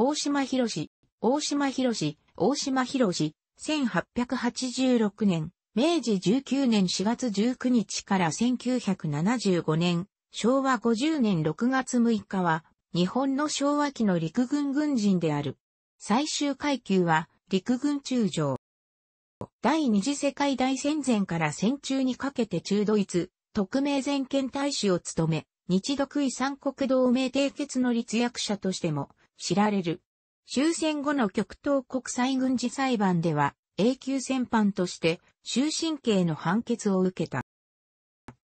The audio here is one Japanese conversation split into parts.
大島博士、大島博士、大島博士、1886年、明治19年4月19日から1975年、昭和50年6月6日は、日本の昭和期の陸軍軍人である。最終階級は、陸軍中将。第二次世界大戦前から戦中にかけて中ドイツ、特命全権大使を務め、日独遺産国同盟締結の立役者としても、知られる。終戦後の極東国際軍事裁判では、永久戦犯として終身刑の判決を受けた。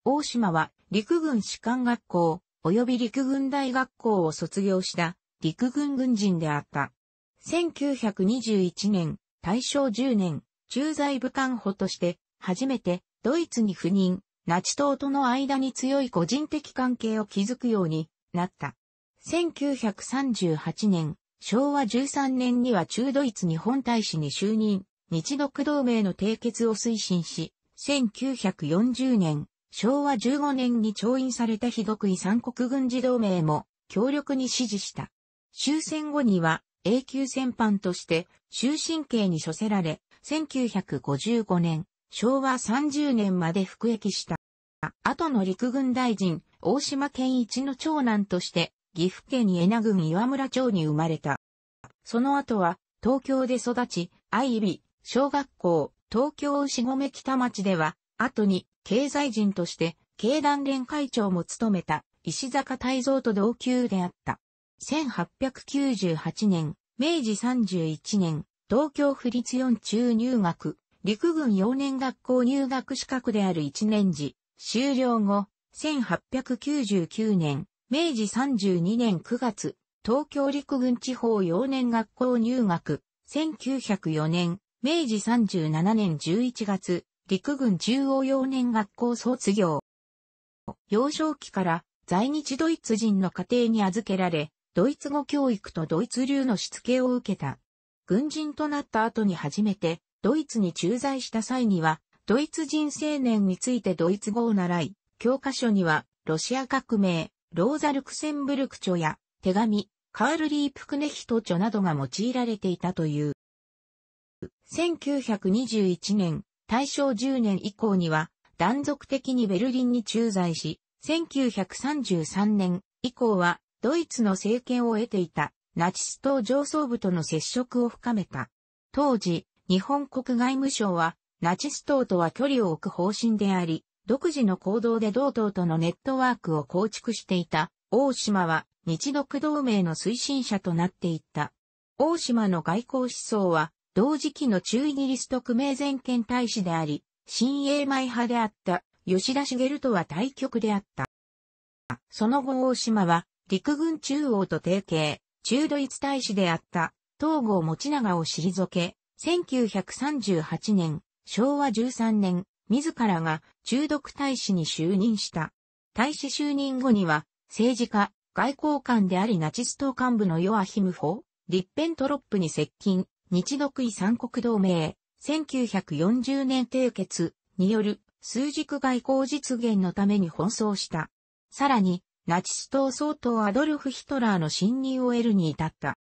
大島は陸軍士官学校及び陸軍大学校を卒業した陸軍軍人であった。1921年、大正10年、駐在武官補として初めてドイツに赴任、ナチ党との間に強い個人的関係を築くようになった。1938年、昭和13年には中ドイツ日本大使に就任、日独同盟の締結を推進し、1940年、昭和15年に調印された非独位三国軍事同盟も強力に支持した。終戦後には永久戦犯として終身刑に処せられ、1955年、昭和30年まで服役した。後の陸軍大臣、大島健一の長男として岐阜県伊那郡岩村町に生まれた。その後は、東京で育ち、愛美、小学校、東京牛込北町では、後に、経済人として、経団連会長も務めた、石坂泰造と同級であった。1898年、明治31年、東京府立四中入学、陸軍幼年学校入学資格である一年次、終了後、1899年、明治32年9月、東京陸軍地方幼年学校入学、1904年、明治37年11月、陸軍中央幼年学校卒業。幼少期から在日ドイツ人の家庭に預けられ、ドイツ語教育とドイツ流のしつけを受けた。軍人となった後に初めて、ドイツに駐在した際には、ドイツ人青年についてドイツ語を習い、教科書には、ロシア革命、ローザ・ルクセンブルク著や手紙、カール・リープ・クネヒト著などが用いられていたという。1921年、大正10年以降には断続的にベルリンに駐在し、1933年以降はドイツの政権を得ていたナチス党上層部との接触を深めた。当時、日本国外務省はナチス党とは距離を置く方針であり、独自の行動で同党とのネットワークを構築していた大島は日独同盟の推進者となっていった。大島の外交思想は同時期の中イギリス特命全権大使であり、新英米派であった吉田茂とは対局であった。その後大島は陸軍中央と提携、中ドイツ大使であった東郷持長を退け、1938年、昭和13年、自らが中毒大使に就任した。大使就任後には、政治家、外交官でありナチス党幹部のヨアヒム・ホ、ー、リッペントロップに接近、日独位三国同盟、1940年締結による数軸外交実現のために奔走した。さらに、ナチス党総統アドルフ・ヒトラーの侵入を得るに至った。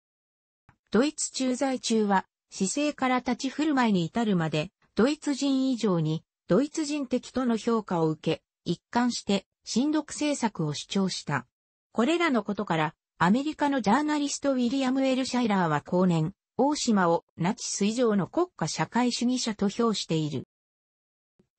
ドイツ駐在中は、姿勢から立ち振る舞いに至るまで、ドイツ人以上にドイツ人的との評価を受け、一貫して親独政策を主張した。これらのことから、アメリカのジャーナリストウィリアム・エル・シャイラーは後年、大島をナチス以上の国家社会主義者と評している。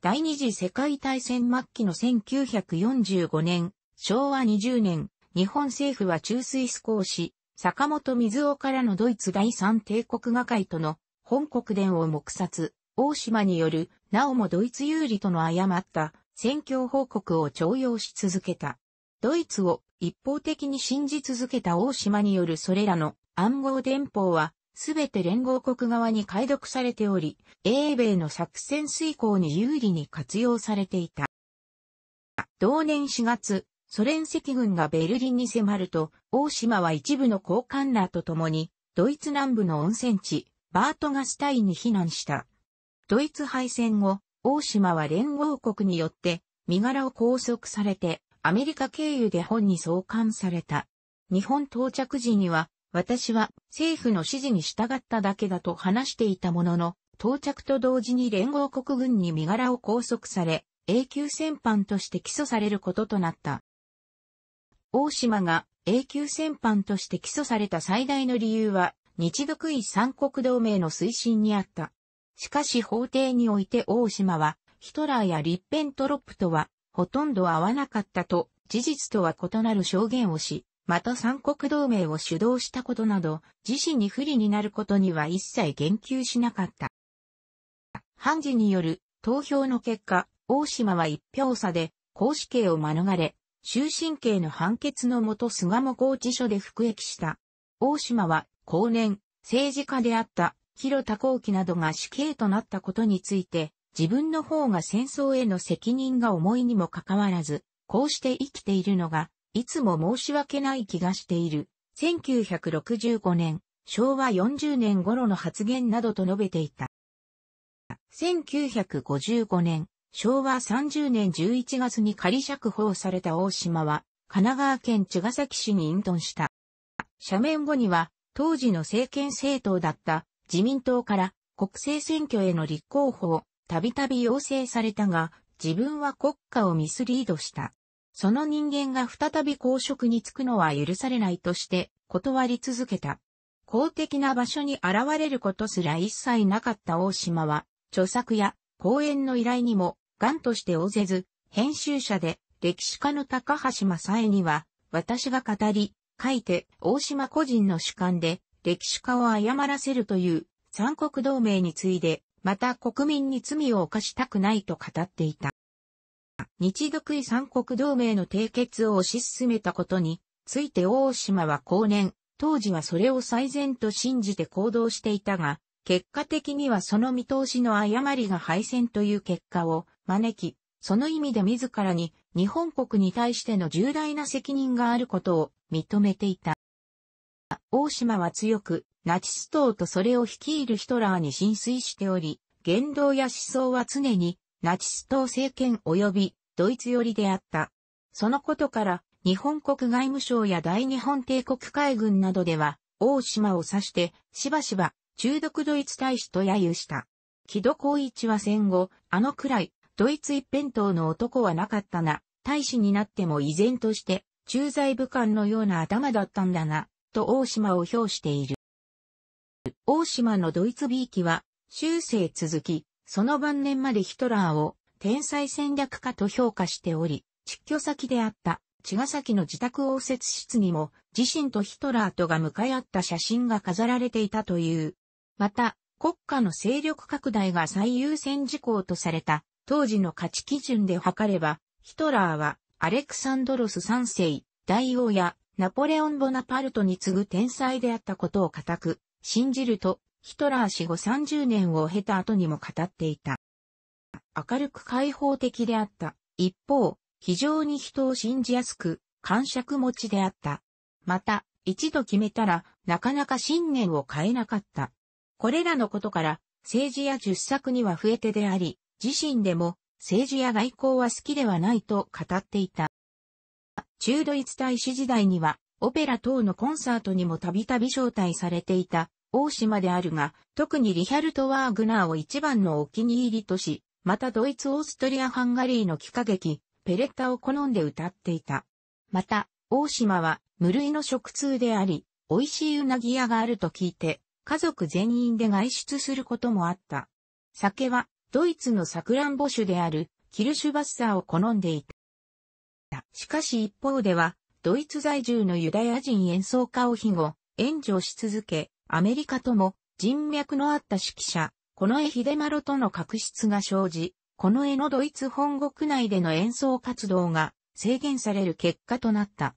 第二次世界大戦末期の1945年、昭和20年、日本政府は中水コーし、坂本水夫からのドイツ第三帝国画界との本国伝を黙殺、大島による、なおもドイツ有利との誤った選挙報告を徴用し続けた。ドイツを一方的に信じ続けた大島によるそれらの暗号電報は、すべて連合国側に解読されており、英米の作戦遂行に有利に活用されていた。同年4月、ソ連赤軍がベルリンに迫ると、大島は一部の高官らと共に、ドイツ南部の温泉地、バートガスタイに避難した。ドイツ敗戦後、大島は連合国によって身柄を拘束されてアメリカ経由で本に送還された。日本到着時には私は政府の指示に従っただけだと話していたものの、到着と同時に連合国軍に身柄を拘束され、永久戦犯として起訴されることとなった。大島が永久戦犯として起訴された最大の理由は、日独位三国同盟の推進にあった。しかし法廷において大島は、ヒトラーやリッペントロップとは、ほとんど合わなかったと、事実とは異なる証言をし、また三国同盟を主導したことなど、自身に不利になることには一切言及しなかった。判事による投票の結果、大島は一票差で、公死刑を免れ、終身刑の判決のもと菅も拘置所で服役した。大島は、後年、政治家であった広田幸喜などが死刑となったことについて、自分の方が戦争への責任が重いにもかかわらず、こうして生きているのが、いつも申し訳ない気がしている。1965年、昭和40年頃の発言などと述べていた。1955年、昭和30年11月に仮釈放された大島は、神奈川県茅ヶ崎市に隠遁した。斜面後には、当時の政権政党だった自民党から国政選挙への立候補をたびたび要請されたが、自分は国家をミスリードした。その人間が再び公職に就くのは許されないとして断り続けた。公的な場所に現れることすら一切なかった大島は、著作や講演の依頼にも、癌として応ぜず、編集者で歴史家の高橋正恵には、私が語り、書いて大島個人の主観で歴史家を謝らせるという三国同盟に次いで、また国民に罪を犯したくないと語っていた。日独位三国同盟の締結を推し進めたことについて大島は後年、当時はそれを最善と信じて行動していたが、結果的にはその見通しの誤りが敗戦という結果を招き、その意味で自らに日本国に対しての重大な責任があることを認めていた。大島は強く、ナチス党とそれを率いるヒトラーに浸水しており、言動や思想は常にナチス党政権及びドイツ寄りであった。そのことから、日本国外務省や大日本帝国海軍などでは、大島を指して、しばしば、中毒ドイツ大使と揶揄した。木戸光一は戦後、あのくらい、ドイツ一辺倒の男はなかったな、大使になっても依然として、駐在武官のような頭だったんだな、ト大島を表している。大島のドイツ B 機は、終生続き、その晩年までヒトラーを天才戦略家と評価しており、実居先であった茅ヶ崎の自宅応接室にも自身とヒトラーとが向かい合った写真が飾られていたという。また、国家の勢力拡大が最優先事項とされた当時の価値基準で測れば、ヒトラーはアレクサンドロス3世、大王やナポレオン・ボナパルトに次ぐ天才であったことを固く、信じると、ヒトラー死後30年を経た後にも語っていた。明るく開放的であった。一方、非常に人を信じやすく、感触持ちであった。また、一度決めたら、なかなか信念を変えなかった。これらのことから、政治や十作には増えてであり、自身でも、政治や外交は好きではないと語っていた。中ドイツ大使時代には、オペラ等のコンサートにもたびたび招待されていた、大島であるが、特にリヒャルト・ワーグナーを一番のお気に入りとし、またドイツ・オーストリア・ハンガリーの幾何劇、ペレッタを好んで歌っていた。また、大島は無類の食通であり、美味しいうなぎ屋があると聞いて、家族全員で外出することもあった。酒は、ドイツのサクランボ酒である、キルシュバッサーを好んでいた。。しかし一方では、ドイツ在住のユダヤ人演奏家を庇護、援助し続け、アメリカとも人脈のあった指揮者、この絵秀丸との確執が生じ、この絵のドイツ本国内での演奏活動が制限される結果となった。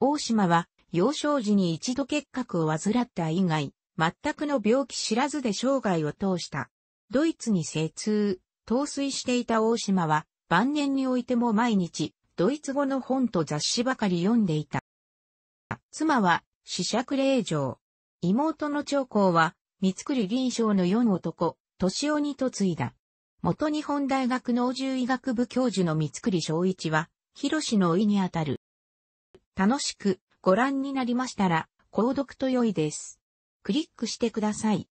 大島は幼少時に一度結核を患った以外、全くの病気知らずで生涯を通した。ドイツに精通、陶酔していた大島は晩年においても毎日ドイツ語の本と雑誌ばかり読んでいた。妻は、死レ令城。妹の長江は、三つ栗銀賞の四男、年男に嫁いだ。元日本大学農獣医学部教授の三つ栗昭一は、広志の老いにあたる。楽しくご覧になりましたら、購読と良いです。クリックしてください。